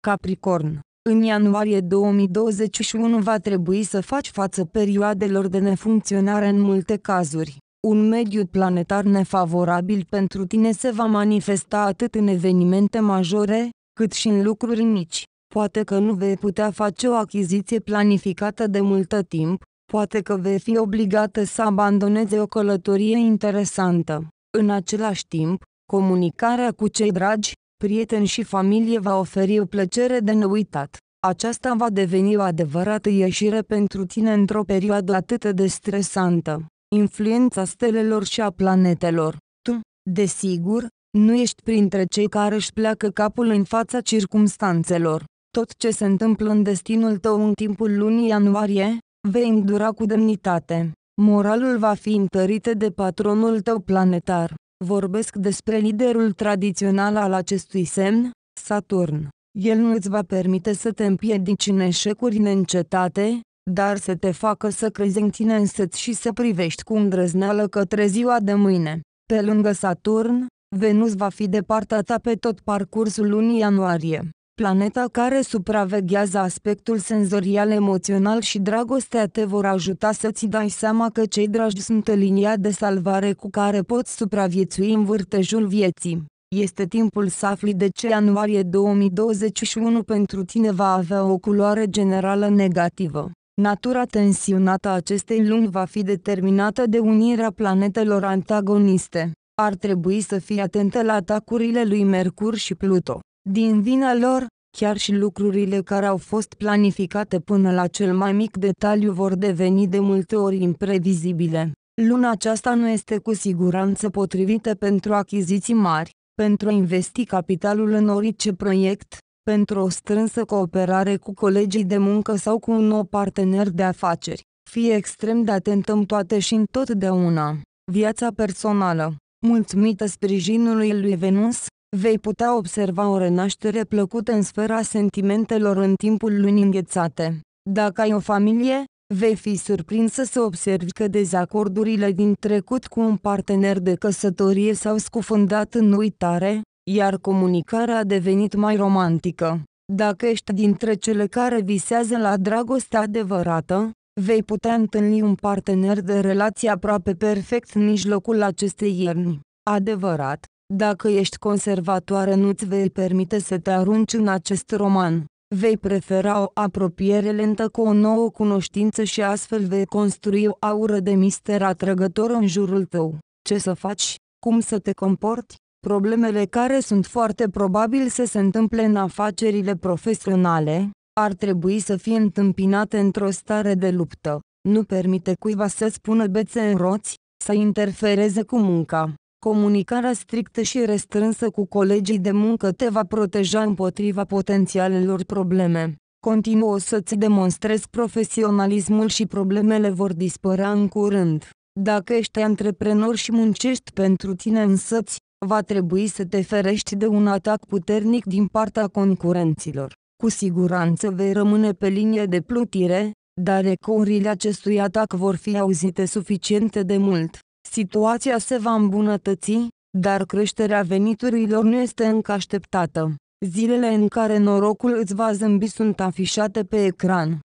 Capricorn în ianuarie 2021 va trebui să faci față perioadelor de nefuncționare în multe cazuri. Un mediu planetar nefavorabil pentru tine se va manifesta atât în evenimente majore, cât și în lucruri mici. Poate că nu vei putea face o achiziție planificată de multă timp, poate că vei fi obligată să abandoneze o călătorie interesantă. În același timp, comunicarea cu cei dragi, prieteni și familie va oferi o plăcere de neuitat. Aceasta va deveni o adevărată ieșire pentru tine într-o perioadă atât de stresantă. Influența stelelor și a planetelor. Tu, desigur, nu ești printre cei care își pleacă capul în fața circumstanțelor tot ce se întâmplă în destinul tău în timpul lunii ianuarie, vei îndura cu demnitate. Moralul va fi întărit de patronul tău planetar. Vorbesc despre liderul tradițional al acestui semn, Saturn. El nu îți va permite să te împiedici în eșecuri neîncetate, dar să te facă să crezi în tine însăți și să privești cu îndrăzneală către ziua de mâine. Pe lângă Saturn, Venus va fi departată pe tot parcursul lunii ianuarie. Planeta care supraveghează aspectul senzorial emoțional și dragostea te vor ajuta să-ți dai seama că cei dragi sunt linia de salvare cu care poți supraviețui în vârtejul vieții. Este timpul să afli de ce ianuarie 2021 pentru tine va avea o culoare generală negativă. Natura tensionată a acestei luni va fi determinată de unirea planetelor antagoniste. Ar trebui să fii atentă la atacurile lui Mercur și Pluto. Din vina lor, chiar și lucrurile care au fost planificate până la cel mai mic detaliu vor deveni de multe ori imprevizibile. Luna aceasta nu este cu siguranță potrivită pentru achiziții mari, pentru a investi capitalul în orice proiect, pentru o strânsă cooperare cu colegii de muncă sau cu un nou partener de afaceri. Fii extrem de atent în toate și întotdeauna. Viața personală Mulțumită sprijinului lui Venus, Vei putea observa o renaștere plăcută în sfera sentimentelor în timpul lunii înghețate. Dacă ai o familie, vei fi surprinsă să observi că dezacordurile din trecut cu un partener de căsătorie s-au scufundat în uitare, iar comunicarea a devenit mai romantică. Dacă ești dintre cele care visează la dragostea adevărată, vei putea întâlni un partener de relație aproape perfect în mijlocul acestei ierni. Adevărat, dacă ești conservatoare nu-ți vei permite să te arunci în acest roman. Vei prefera o apropiere lentă cu o nouă cunoștință și astfel vei construi o aură de mister atrăgător în jurul tău. Ce să faci? Cum să te comporti? Problemele care sunt foarte probabil să se întâmple în afacerile profesionale, ar trebui să fie întâmpinate într-o stare de luptă. Nu permite cuiva să spună bețe în roți, să interfereze cu munca. Comunicarea strictă și restrânsă cu colegii de muncă te va proteja împotriva potențialelor probleme. Continuă să-ți demonstrezi profesionalismul și problemele vor dispărea în curând. Dacă ești antreprenor și muncești pentru tine însăți, va trebui să te ferești de un atac puternic din partea concurenților. Cu siguranță vei rămâne pe linie de plutire, dar ecourile acestui atac vor fi auzite suficiente de mult. Situația se va îmbunătăți, dar creșterea veniturilor nu este încă așteptată. Zilele în care norocul îți va zâmbi sunt afișate pe ecran.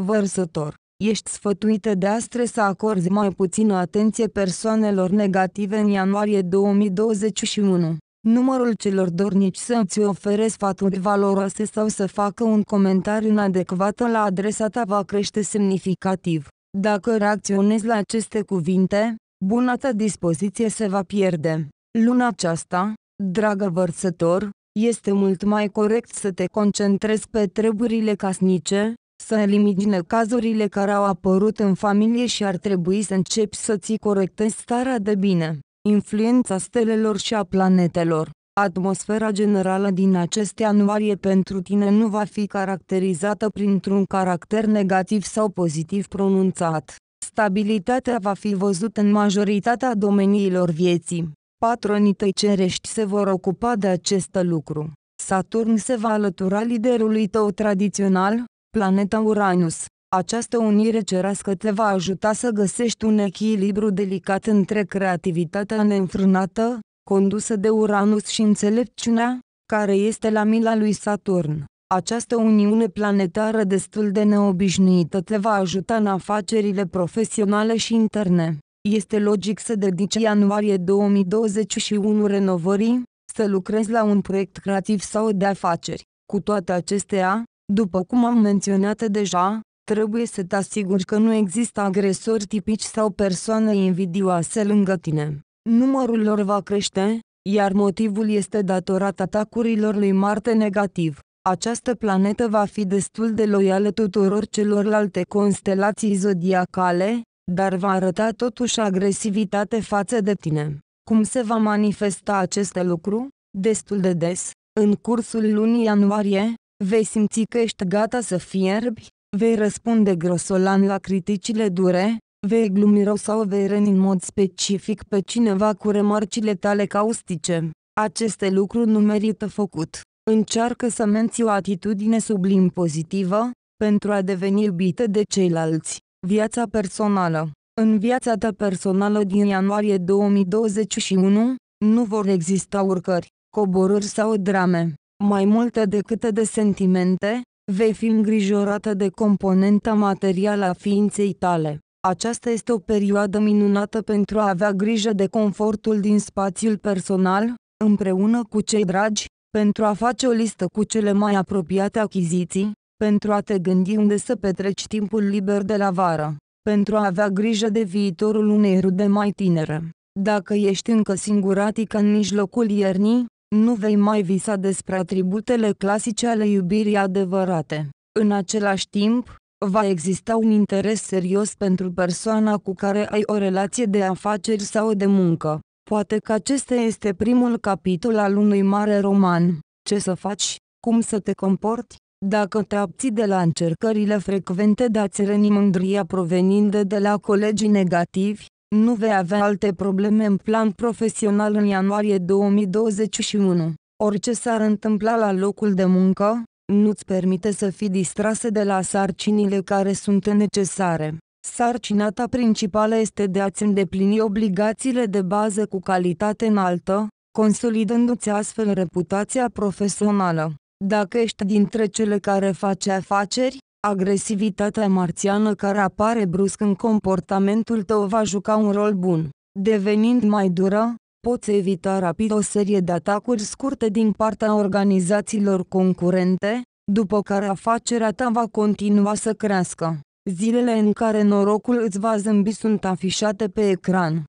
Vărsător ești sfătuită de astre să acorzi mai puțină atenție persoanelor negative în ianuarie 2021. Numărul celor dornici să îți ofere sfaturi valoroase sau să facă un comentariu inadecvat la adresa ta va crește semnificativ. Dacă reacționezi la aceste cuvinte, buna ta dispoziție se va pierde. Luna aceasta, dragă vărsător, este mult mai corect să te concentrezi pe treburile casnice, să elimini cazurile care au apărut în familie și ar trebui să începi să-ți corectezi starea de bine, influența stelelor și a planetelor. Atmosfera generală din acest ianuarie pentru tine nu va fi caracterizată printr-un caracter negativ sau pozitiv pronunțat. Stabilitatea va fi văzută în majoritatea domeniilor vieții. Patronii tăi cerești se vor ocupa de acest lucru. Saturn se va alătura liderului tău tradițional, planeta Uranus. Această unire cerească te va ajuta să găsești un echilibru delicat între creativitatea neînfrânată, condusă de Uranus și înțelepciunea, care este la mila lui Saturn. Această uniune planetară destul de neobișnuită te va ajuta în afacerile profesionale și interne. Este logic să dedici ianuarie 2021 renovării, să lucrezi la un proiect creativ sau de afaceri. Cu toate acestea, după cum am menționat deja, trebuie să te asiguri că nu există agresori tipici sau persoane invidioase lângă tine. Numărul lor va crește, iar motivul este datorat atacurilor lui Marte negativ. Această planetă va fi destul de loială tuturor celorlalte constelații zodiacale, dar va arăta totuși agresivitate față de tine. Cum se va manifesta acest lucru? Destul de des, în cursul lunii ianuarie, vei simți că ești gata să fierbi, vei răspunde grosolan la criticile dure, Vei glumiro sau vei răni în mod specific pe cineva cu remarcile tale caustice. Aceste lucruri nu merită făcut. Încearcă să menții o atitudine sublim pozitivă, pentru a deveni iubită de ceilalți. Viața personală În viața ta personală din ianuarie 2021, nu vor exista urcări, coborâri sau drame. Mai multe decât de sentimente, vei fi îngrijorată de componenta materială a ființei tale. Aceasta este o perioadă minunată pentru a avea grijă de confortul din spațiul personal, împreună cu cei dragi, pentru a face o listă cu cele mai apropiate achiziții, pentru a te gândi unde să petreci timpul liber de la vară, pentru a avea grijă de viitorul unei rude mai tinere. Dacă ești încă singuratică în mijlocul iernii, nu vei mai visa despre atributele clasice ale iubirii adevărate. În același timp, va exista un interes serios pentru persoana cu care ai o relație de afaceri sau de muncă. Poate că acesta este primul capitol al unui mare roman. Ce să faci? Cum să te comporti? Dacă te abții de la încercările frecvente de a-ți răni mândria provenind de la colegii negativi, nu vei avea alte probleme în plan profesional în ianuarie 2021. Orice s-ar întâmpla la locul de muncă, nu-ți permite să fii distrase de la sarcinile care sunt necesare. Sarcina ta principală este de a-ți îndeplini obligațiile de bază cu calitate înaltă, consolidându-ți astfel reputația profesională. Dacă ești dintre cele care face afaceri, agresivitatea marțiană care apare brusc în comportamentul tău va juca un rol bun. Devenind mai dură, poți evita rapid o serie de atacuri scurte din partea organizațiilor concurente, după care afacerea ta va continua să crească. Zilele în care norocul îți va zâmbi sunt afișate pe ecran.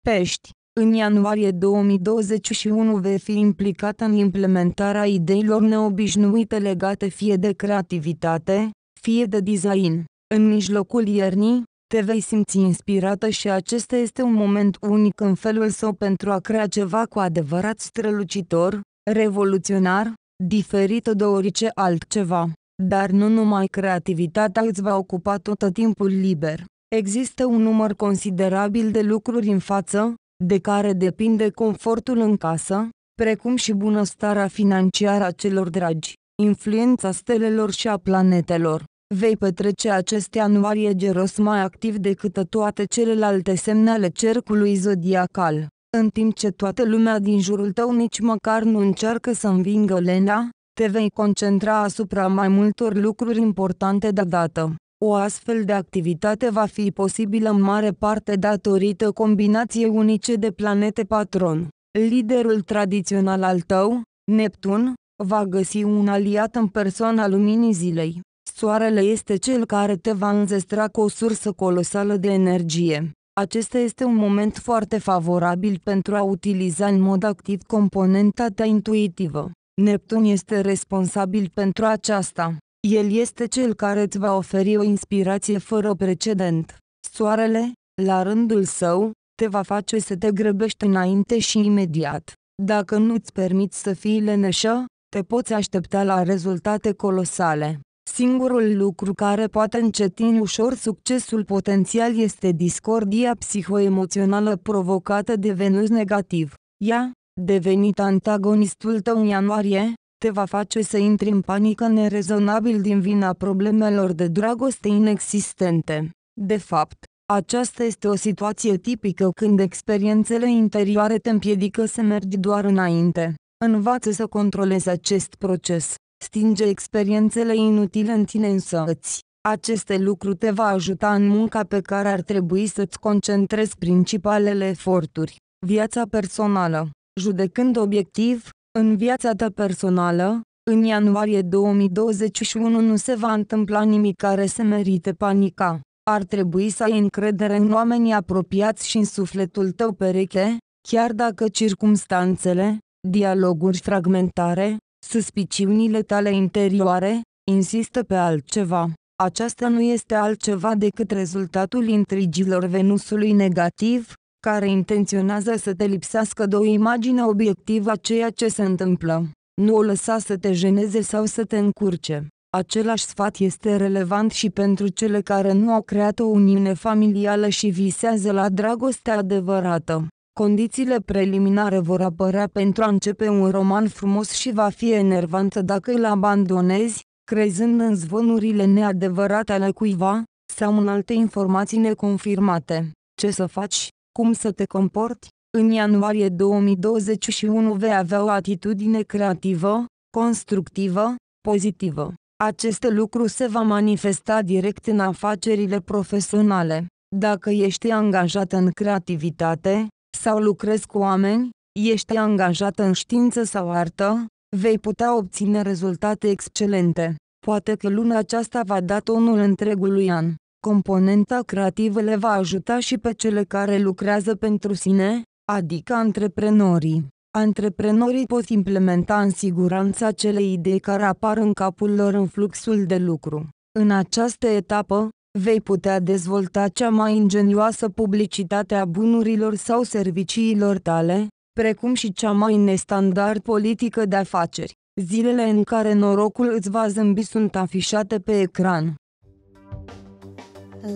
Pești în ianuarie 2021 vei fi implicat în implementarea ideilor neobișnuite legate fie de creativitate, fie de design. În mijlocul iernii, te vei simți inspirată și acesta este un moment unic în felul său pentru a crea ceva cu adevărat strălucitor, revoluționar, diferit de orice altceva. Dar nu numai creativitatea îți va ocupa tot timpul liber. Există un număr considerabil de lucruri în față, de care depinde confortul în casă, precum și bunăstarea financiară a celor dragi, influența stelelor și a planetelor, Vei petrece acest ianuarie geros mai activ decât toate celelalte semnale cercului zodiacal, în timp ce toată lumea din jurul tău nici măcar nu încearcă să învingă lena, te vei concentra asupra mai multor lucruri importante deodată. O astfel de activitate va fi posibilă în mare parte datorită combinației unice de planete patron. Liderul tradițional al tău, Neptun, va găsi un aliat în persoana luminii zilei. Soarele este cel care te va înzestra cu o sursă colosală de energie. Acesta este un moment foarte favorabil pentru a utiliza în mod activ componenta ta intuitivă. Neptun este responsabil pentru aceasta. El este cel care îți va oferi o inspirație fără precedent. Soarele, la rândul său, te va face să te grăbești înainte și imediat. Dacă nu-ți permiți să fii leneșă, te poți aștepta la rezultate colosale. Singurul lucru care poate încetini ușor succesul potențial este discordia psihoemoțională provocată de Venus negativ. Ea, devenit antagonistul tău în ianuarie, te va face să intri în panică nerezonabil din vina problemelor de dragoste inexistente. De fapt, aceasta este o situație tipică când experiențele interioare te împiedică să mergi doar înainte. Învață să controlezi acest proces. Stinge experiențele inutile în tine însăți. Aceste lucruri te va ajuta în munca pe care ar trebui să-ți concentrezi principalele eforturi. Viața personală. Judecând obiectiv, în viața ta personală, în ianuarie 2021 nu se va întâmpla nimic care să merite panica. Ar trebui să ai încredere în oamenii apropiați și în sufletul tău pereche, chiar dacă circumstanțele, dialoguri fragmentare, Suspiciunile tale interioare insistă pe altceva. Aceasta nu este altceva decât rezultatul intrigilor Venusului negativ, care intenționează să te lipsească de o imagine obiectivă a ceea ce se întâmplă. Nu o lăsa să te jeneze sau să te încurce. Același sfat este relevant și pentru cele care nu au creat o uniune familială și visează la dragostea adevărată. Condițiile preliminare vor apărea pentru a începe un roman frumos și va fi enervantă dacă îl abandonezi, crezând în zvonurile neadevărate ale cuiva, sau în alte informații neconfirmate. Ce să faci? Cum să te comporti? În ianuarie 2021 vei avea o atitudine creativă, constructivă, pozitivă. Acest lucru se va manifesta direct în afacerile profesionale. Dacă ești angajat în creativitate, sau lucrezi cu oameni, ești angajat în știință sau artă, vei putea obține rezultate excelente. Poate că luna aceasta va da tonul întregului an. Componenta creativă le va ajuta și pe cele care lucrează pentru sine, adică antreprenorii. Antreprenorii pot implementa în siguranță acele idei care apar în capul lor în fluxul de lucru. În această etapă, vei putea dezvolta cea mai ingenioasă publicitate a bunurilor sau serviciilor tale, precum și cea mai nestandard politică de afaceri. Zilele în care norocul îți va zâmbi sunt afișate pe ecran.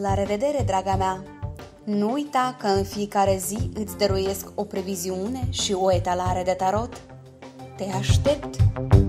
La revedere, draga mea! Nu uita că în fiecare zi îți dăruiesc o previziune și o etalare de tarot. Te aștept!